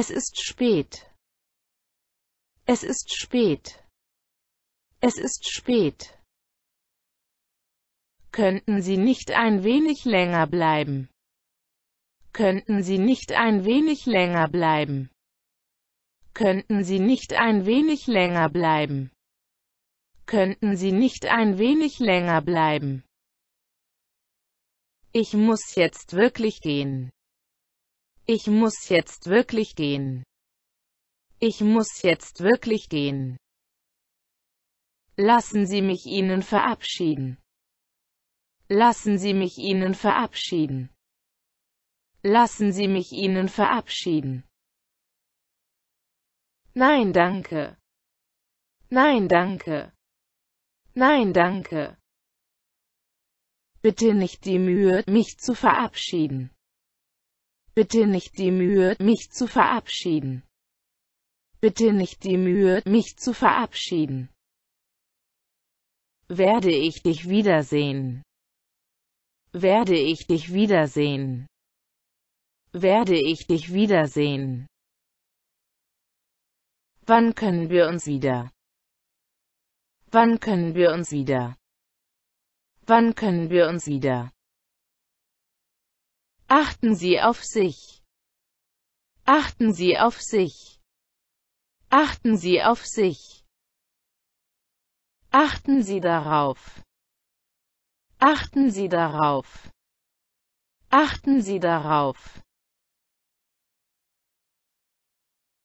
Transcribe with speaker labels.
Speaker 1: Es ist spät. Es ist spät. Es ist spät. Könnten Sie nicht ein wenig länger bleiben? Könnten Sie
Speaker 2: nicht ein wenig länger bleiben? Könnten Sie nicht ein wenig
Speaker 1: länger bleiben? Könnten Sie nicht ein wenig länger bleiben? Ich muss jetzt wirklich gehen. Ich muss jetzt wirklich gehen. Ich muss jetzt wirklich gehen. Lassen Sie mich Ihnen verabschieden. Lassen Sie mich Ihnen verabschieden. Lassen Sie mich Ihnen verabschieden. Nein, danke. Nein, danke. Nein, danke. Bitte nicht die Mühe, mich zu verabschieden. Bitte
Speaker 3: nicht die Mühe, mich zu verabschieden. Bitte nicht die Mühe,
Speaker 1: mich zu verabschieden. Werde ich dich wiedersehen. Werde ich dich wiedersehen. Werde ich dich wiedersehen. Wann können wir uns wieder? Wann können wir uns wieder? Wann können wir uns wieder? Achten Sie auf sich. Achten Sie auf sich. Achten Sie auf sich. Achten Sie darauf. Achten Sie darauf. Achten Sie darauf.